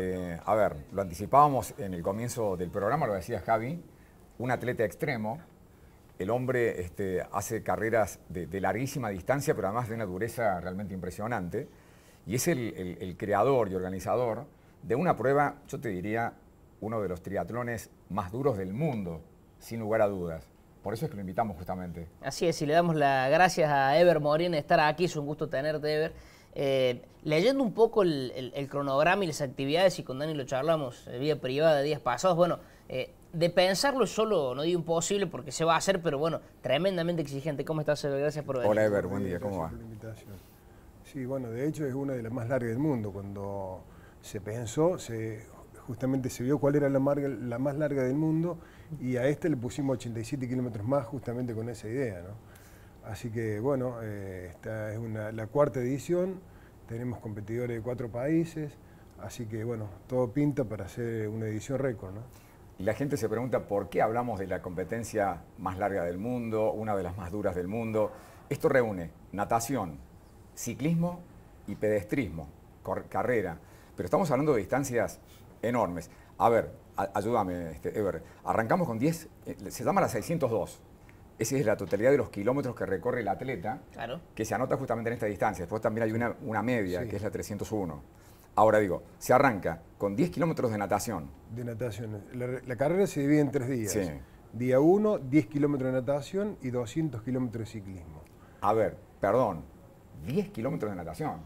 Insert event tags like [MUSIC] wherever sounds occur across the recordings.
Eh, a ver, lo anticipábamos en el comienzo del programa, lo decía Javi, un atleta extremo. El hombre este, hace carreras de, larguísima distancia, pero además de una dureza realmente impresionante. Y es el, creador y organizador de una prueba, yo te diría, uno de los triatlones más duros del mundo, sin lugar a dudas. Por eso es que lo invitamos justamente. Así es, y le damos las gracias a Ever Morín de estar aquí. Es un gusto tenerte, Ever. Eh, leyendo un poco el, cronograma y las actividades, y con Dani lo charlamos de eh, vía privada días pasados, bueno, eh, de pensarlo es solo, no digo imposible porque se va a hacer, pero bueno, tremendamente exigente. ¿Cómo estás, Ever? Gracias por venir. Hola, Ever, buen día, ¿cómo va? Sí, bueno, de hecho es una de las más largas del mundo. Cuando se pensó, justamente se vio cuál era la, la más larga del mundo y a esta le pusimos 87 kilómetros más justamente con esa idea, ¿no? Así que bueno, eh, esta es la cuarta edición, tenemos competidores de cuatro países, así que bueno, todo pinta para hacer una edición récord. ¿no? Y la gente se pregunta por qué hablamos de la competencia más larga del mundo, una de las más duras del mundo. Esto reúne natación, ciclismo y pedestrismo, carrera. Pero estamos hablando de distancias enormes. A ver, ayúdame, este, Ever. Arrancamos con 10, eh, se llama la 602 esa es la totalidad de los kilómetros que recorre el atleta, que se anota justamente en esta distancia. Después también hay una, una media, que es la 301. Ahora digo, se arranca con 10 kilómetros de natación. De natación. La, carrera se divide en tres días. Sí. Día 1, 10 kilómetros de natación y 200 kilómetros de ciclismo. A ver, perdón, 10 kilómetros de natación.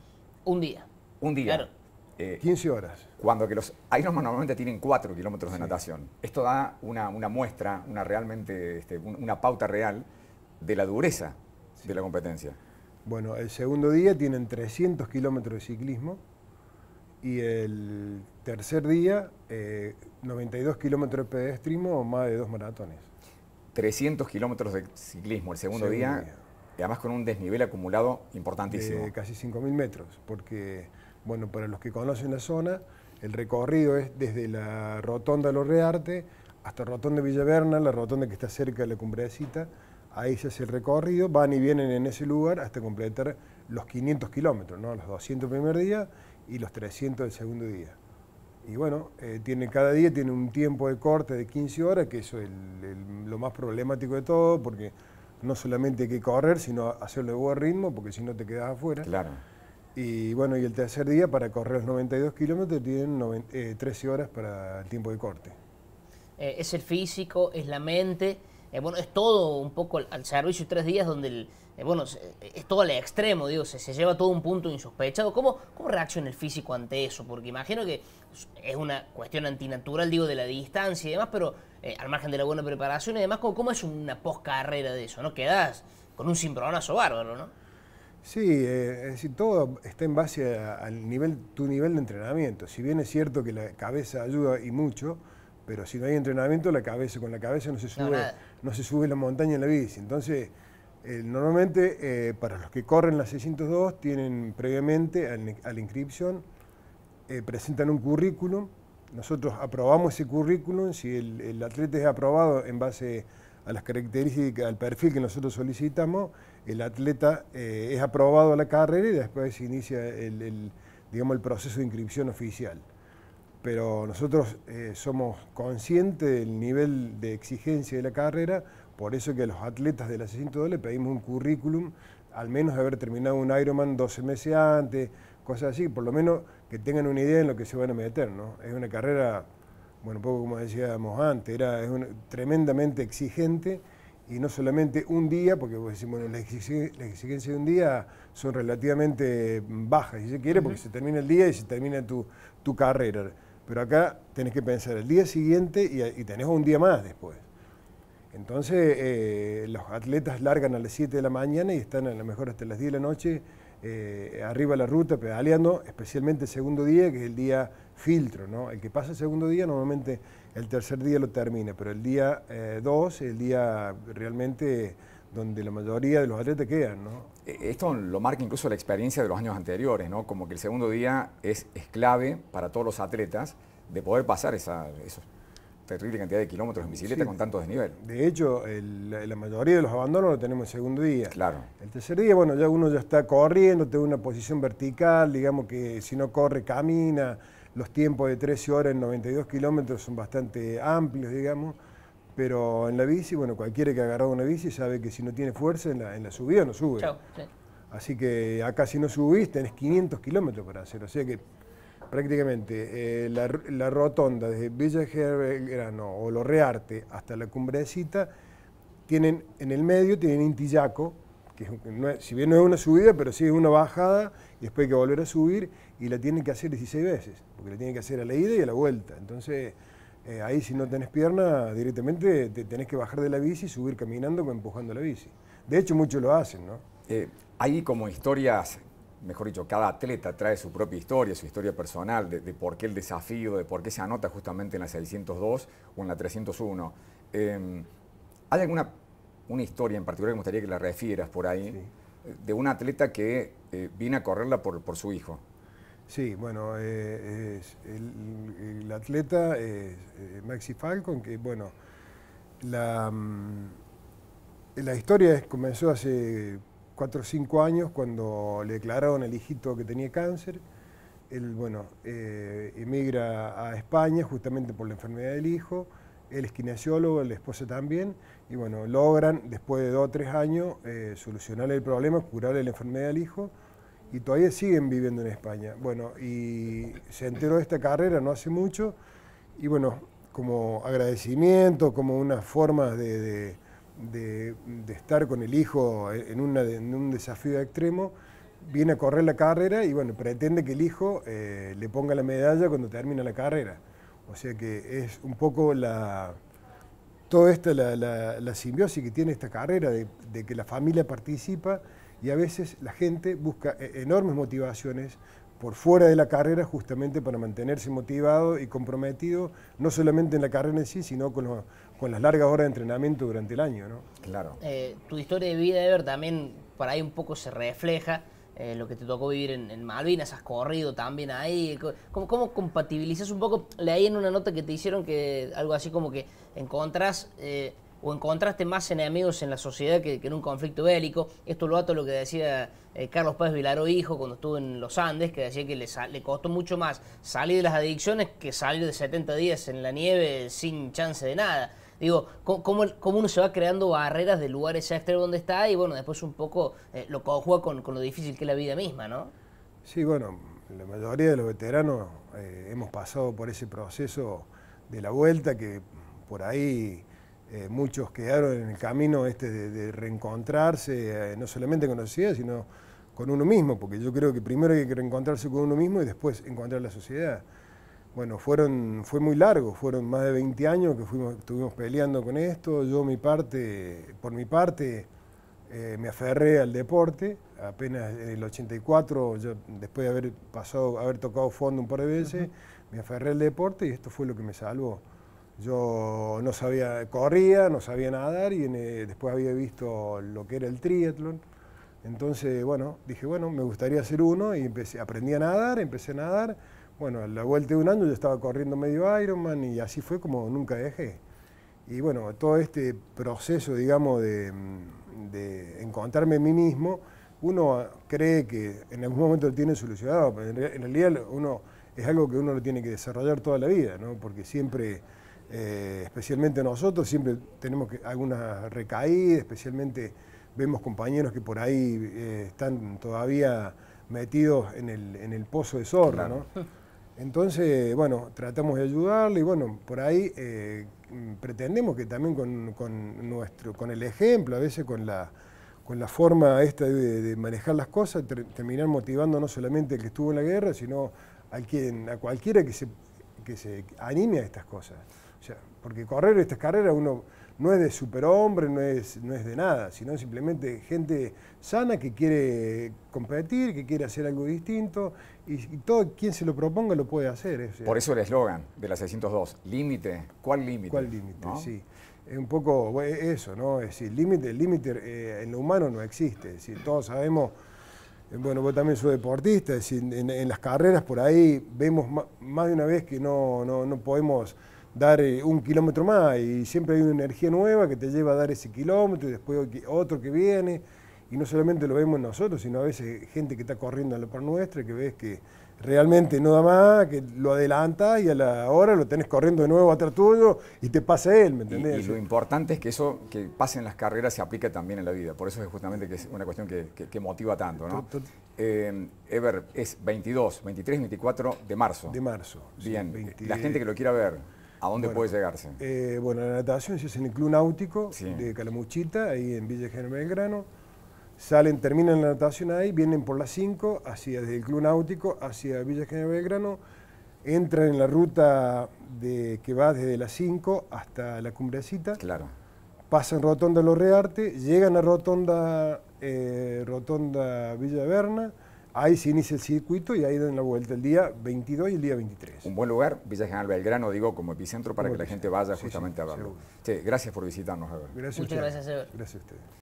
Un día. Un día. Claro. 15 eh, horas. Cuando que los Ironman normalmente tienen 4 kilómetros de natación. Esto da una, muestra, una realmente, este, una pauta real de la dureza de la competencia. Bueno, el segundo día tienen 300 kilómetros de ciclismo y el tercer día 92 eh, kilómetros de pedestrimo o más de dos maratones. 300 kilómetros de ciclismo el segundo, día, además con un desnivel acumulado importantísimo. De casi 5.000 metros, porque bueno, para los que conocen la zona, el recorrido es desde la rotonda de los Rearte hasta Rotonda de Villaverna, la rotonda que está cerca de la cumbre Cita. Ahí se hace el recorrido, van y vienen en ese lugar hasta completar los 500 kilómetros, ¿no? los 200 el primer día y los 300 el segundo día. Y bueno, eh, tiene, cada día tiene un tiempo de corte de 15 horas, que eso es lo más problemático de todo, porque no solamente hay que correr, sino hacerlo de buen ritmo, porque si no te quedas afuera. Claro. Y bueno, y el tercer día para correr los 92 kilómetros tienen 13 eh, horas para el tiempo de corte. Eh, es el físico, es la mente, eh, bueno, es todo un poco al, servicio y tres días donde, bueno, es todo al extremo, digo, se, lleva todo un punto insospechado. ¿Cómo, ¿Cómo reacciona el físico ante eso? Porque imagino que es una cuestión antinatural, digo, de la distancia y demás, pero al margen de la buena preparación y demás, ¿cómo, cómo es una poscarrera de eso? ¿No quedas con un cimbronazo bárbaro, no? Sí, eh, es decir, todo está en base al nivel, tu nivel de entrenamiento. Si bien es cierto que la cabeza ayuda y mucho, pero si no hay entrenamiento, la cabeza con la cabeza no se sube, no, se sube la montaña en la bici. Entonces, eh, normalmente eh, para los que corren la 602 tienen previamente a la inscripción, eh, presentan un currículum. Nosotros aprobamos ese currículum. Si el, el atleta es aprobado en base a las características, al perfil que nosotros solicitamos, el atleta eh, es aprobado a la carrera y después inicia el, digamos, el proceso de inscripción oficial. Pero nosotros eh, somos conscientes del nivel de exigencia de la carrera, por eso que a los atletas del asesinato le pedimos un currículum, al menos de haber terminado un Ironman 12 meses antes, cosas así, por lo menos que tengan una idea en lo que se van a meter. ¿no? Es una carrera, bueno, un poco como decíamos antes, era, es tremendamente exigente y no solamente un día, porque vos decís, bueno, las exigencias de un día son relativamente bajas, si se quiere, porque se termina el día y se termina tu, carrera. Pero acá tenés que pensar el día siguiente y, y tenés un día más después. Entonces, eh, los atletas largan a las 7 de la mañana y están a lo mejor hasta las 10 de la noche eh, arriba de la ruta pedaleando, especialmente el segundo día, que es el día filtro. ¿no? El que pasa el segundo día normalmente el tercer día lo termina, pero el día eh, dos es el día realmente donde la mayoría de los atletas quedan, ¿no? E-, esto lo marca incluso la experiencia de los años anteriores, ¿no? Como que el segundo día es, clave para todos los atletas de poder pasar esa, esos terrible cantidad de kilómetros en bicicleta con tanto desnivel. De hecho, la mayoría de los abandonos lo tenemos el segundo día. Claro. El tercer día, bueno, ya uno ya está corriendo, tiene una posición vertical, digamos que si no corre, camina. Los tiempos de 13 horas en 92 kilómetros son bastante amplios, digamos. Pero en la bici, bueno, cualquiera que ha agarrado una bici sabe que si no tiene fuerza en la, subida no sube. Así que acá si no subís tenés 500 kilómetros para hacer. O sea que prácticamente eh, la, rotonda desde Villa Gerberano o Lorrearte hasta la Cumbrecita, tienen en el medio, tienen Intillaco, que si bien no es una subida, pero sí es una bajada, y después hay que volver a subir, y la tienen que hacer 16 veces, porque la tienen que hacer a la ida y a la vuelta. Entonces, eh, ahí si no tenés pierna, directamente tenés que bajar de la bici y subir caminando o empujando la bici. De hecho, muchos lo hacen, ¿no? Eh, hay como historias mejor dicho, cada atleta trae su propia historia, su historia personal, de, por qué el desafío, de por qué se anota justamente en la 602 o en la 301. Em, ¿Hay alguna una historia en particular que me gustaría que la refieras por ahí, de un atleta que eh, viene a correrla por, por, su hijo? Sí, bueno, eh, el, atleta eh, Maxi Falcon, que bueno, la, mm, la historia comenzó hace cuatro o cinco años cuando le declararon al hijito que tenía cáncer. Él, bueno, eh, emigra a España justamente por la enfermedad del hijo. Él es kinesiólogo, la esposa también. Y bueno, logran después de dos o tres años eh, solucionar el problema, curar la enfermedad del hijo. Y todavía siguen viviendo en España. Bueno, y se enteró de esta carrera no hace mucho. Y bueno, como agradecimiento, como una forma de de, estar con el hijo en, un desafío extremo, viene a correr la carrera y bueno, pretende que el hijo eh, le ponga la medalla cuando termina la carrera. O sea que es un poco la, toda esta la, simbiosis que tiene esta carrera, de, que la familia participa y a veces la gente busca eh, enormes motivaciones por fuera de la carrera justamente para mantenerse motivado y comprometido, no solamente en la carrera en sí, sino con, los con las largas horas de entrenamiento durante el año, ¿no? Claro. Eh, tu historia de vida, Ever, también por ahí un poco se refleja. Eh, lo que te tocó vivir en, Malvinas, has corrido también ahí. ¿Cómo, ¿Cómo, compatibilizas un poco? Leí en una nota que te hicieron que algo así como que encontrás eh, o encontraste más enemigos en la sociedad que, en un conflicto bélico. Esto lo ato lo que decía eh, Carlos Paz Vilaro Hijo cuando estuvo en los Andes, que decía que le, le, costó mucho más salir de las adicciones que salir de 70 días en la nieve sin chance de nada. Digo, cómo, cómo uno se va creando barreras de lugares extremos donde está y bueno, después un poco eh, lo conjuga con, lo difícil que es la vida misma, ¿no? Sí, bueno, la mayoría de los veteranos eh, hemos pasado por ese proceso de la vuelta que por ahí eh, muchos quedaron en el camino este de reencontrarse, no solamente con la sociedad, sino con uno mismo, porque yo creo que primero hay que reencontrarse con uno mismo y después encontrar la sociedad bueno, fue muy largo, fueron más de 20 años que estuvimos peleando con esto. Yo mi parte, por mi parte, eh, me aferré al deporte. Apenas en el 84, yo, después de haber pasado, haber tocado fondo un par de veces, me aferré al deporte y esto fue lo que me salvó. Yo no sabía, corría, no sabía nadar y eh, después había visto lo que era el triatlón. Entonces, bueno, dije, bueno, me gustaría hacer uno y empecé, aprendí a nadar, empecé a nadar bueno, a la vuelta de un año yo estaba corriendo medio Ironman y así fue como nunca dejé. Y bueno, todo este proceso, digamos, de, encontrarme a mí mismo, uno cree que en algún momento lo tiene solucionado, pero en realidad uno, es algo que uno lo tiene que desarrollar toda la vida, ¿no? porque siempre, eh, especialmente nosotros, siempre tenemos que, algunas recaídas, especialmente vemos compañeros que por ahí eh, están todavía metidos en el, pozo de zorra. ¿no? [LAUGHS] Entonces, bueno, tratamos de ayudarle y bueno, por ahí eh, pretendemos que también con, nuestro, con el ejemplo, a veces con la, con la forma esta de, manejar las cosas, terminar motivando no solamente al que estuvo en la guerra, sino a, quien, a cualquiera que se, que se anime a estas cosas. O sea, porque correr estas carreras uno no es de superhombre, no es, no es de nada, sino simplemente gente sana que quiere competir, que quiere hacer algo distinto y, todo quien se lo proponga lo puede hacer. Eh. Por eso el eslogan de la 602, límite, ¿cuál límite? ¿Cuál límite? Sí. Es un poco e, eso, ¿no? Es decir, límite, el límite eh, en lo humano no existe, si todos sabemos eh, bueno, vos también sos deportista, es en, las carreras por ahí vemos más, de una vez que no, no, no podemos dar eh, un kilómetro más y siempre hay una energía nueva que te lleva a dar ese kilómetro y después otro que viene. Y no solamente lo vemos nosotros, sino a veces gente que está corriendo a la par nuestra que ves que realmente no da más, que lo adelanta y a la hora lo tenés corriendo de nuevo atrás tuyo y te pasa él, ¿me entendés? Y, lo importante es que eso que pase en las carreras se aplica también en la vida, por eso es justamente que es una cuestión que, motiva tanto, ¿no? Eh, Ever, es 22, 23, 24 de marzo. De marzo. Bien, la gente que lo quiera ver ¿A dónde puede llegarse? Eh, bueno, la natación se hace en el Club Náutico de Calamuchita, ahí en Villa General Belgrano. Salen, terminan la natación ahí, vienen por las 5, hacia, desde el Club Náutico hacia Villa General Belgrano. Entran en la ruta de, que va desde las 5 hasta la Cumbrecita. Claro. Pasan Rotonda Los llegan a Rotonda, eh, Rotonda Villa Berna Ahí se inicia el circuito y ahí dan la vuelta el día 22 y el día 23. Un buen lugar, Villa General Belgrano, digo, como epicentro para que la gente vaya justamente a verlo. Sí, gracias por visitarnos. Gracias Muchas gracias, señor. Gracias a ustedes.